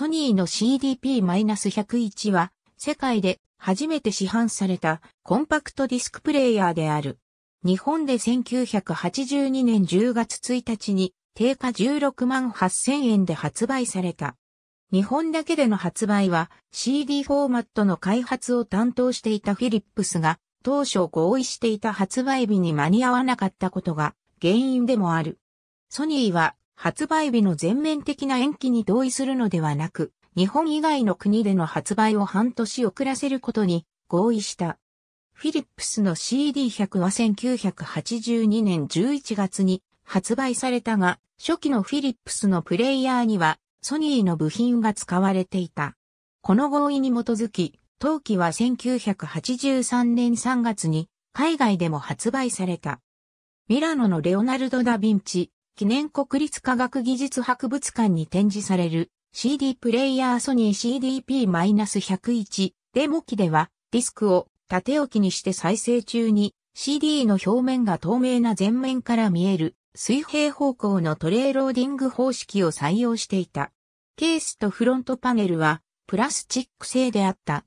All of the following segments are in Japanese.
ソニーの CDP-101 は、世界で初めて市販されたコンパクトディスクプレイヤーである。日本で1982年10月1日に定価16万8000円で発売された。日本だけでの発売は CD フォーマットの開発を担当していたフィリップスが当初合意していた発売日に間に合わなかったことが原因でもある。ソニーは発売日の全面的な延期に同意するのではなく、日本以外の国での発売を半年遅らせることに合意した。フィリップスの CD100 は1982年11月に発売されたが、初期のフィリップスのプレイヤーにはソニーの部品が使われていた。この合意に基づき、当期は1983年3月に海外でも発売された。ミラノのレオナルド・ダ・ヴィンチ、記念国立科学技術博物館に展示される CD プレイヤーソニー CDP-101 デモ機ではディスクを縦置きにして再生中に CD の表面が透明な前面から見える水平方向のトレーローディング方式を採用していた。ケースとフロントパネルはプラスチック製であった。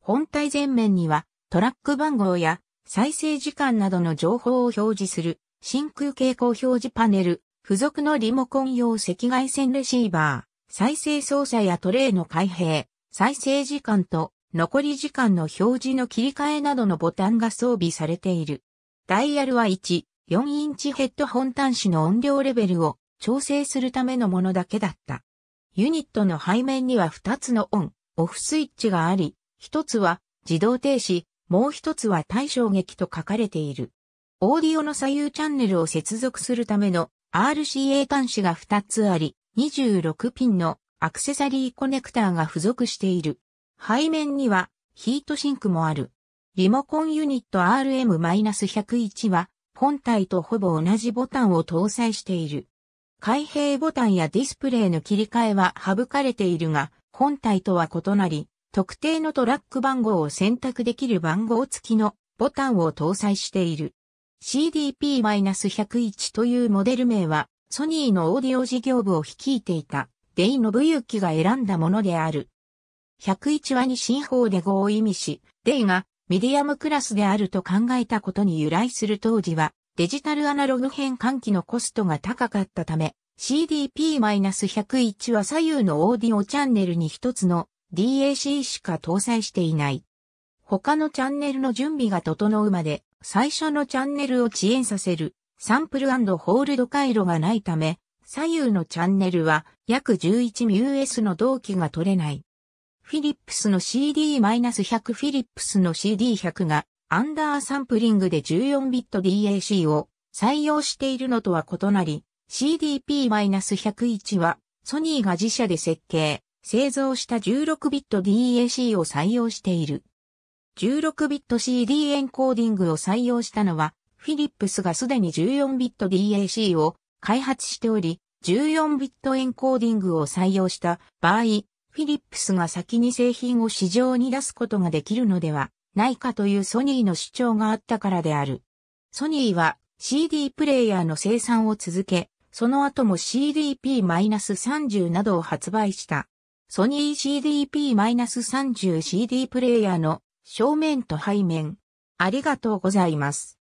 本体前面にはトラック番号や再生時間などの情報を表示する真空蛍光表示パネル、付属のリモコン用赤外線レシーバー、再生操作やトレイの開閉、再生時間と残り時間の表示の切り替えなどのボタンが装備されている。ダイヤルは1、4インチヘッドホン端子の音量レベルを調整するためのものだけだった。ユニットの背面には2つのオン、オフスイッチがあり、1つは自動停止、もう1つは対衝撃と書かれている。オーディオの左右チャンネルを接続するための RCA 端子が2つあり、26ピンのアクセサリーコネクターが付属している。背面にはヒートシンクもある。リモコンユニット RM-101 は本体とほぼ同じボタンを搭載している。開閉ボタンやディスプレイの切り替えは省かれているが、本体とは異なり、特定のトラック番号を選択できる番号付きのボタンを搭載している。CDP-101 というモデル名は、ソニーのオーディオ事業部を率いていた、デイ・ブユキが選んだものである。101はに新法で語を意味し、デイがミディアムクラスであると考えたことに由来する当時は、デジタルアナログ変換器のコストが高かったため、CDP-101 は左右のオーディオチャンネルに一つの DAC しか搭載していない。他のチャンネルの準備が整うまで最初のチャンネルを遅延させるサンプルホールド回路がないため、左右のチャンネルは約1 1 μ s の同期が取れない。フィリップスの CD-100 フィリップスの CD100 がアンダーサンプリングで 14bit DAC を採用しているのとは異なり、CDP-101 はソニーが自社で設計、製造した 16bit DAC を採用している。16ビット CD エンコーディングを採用したのは、フィリップスがすでに14ビット DAC を開発しており、14ビットエンコーディングを採用した場合、フィリップスが先に製品を市場に出すことができるのではないかというソニーの主張があったからである。ソニーは CD プレイヤーの生産を続け、その後も CDP-30 などを発売した。ソニー CDP-30CD プレイヤーの正面と背面。ありがとうございます。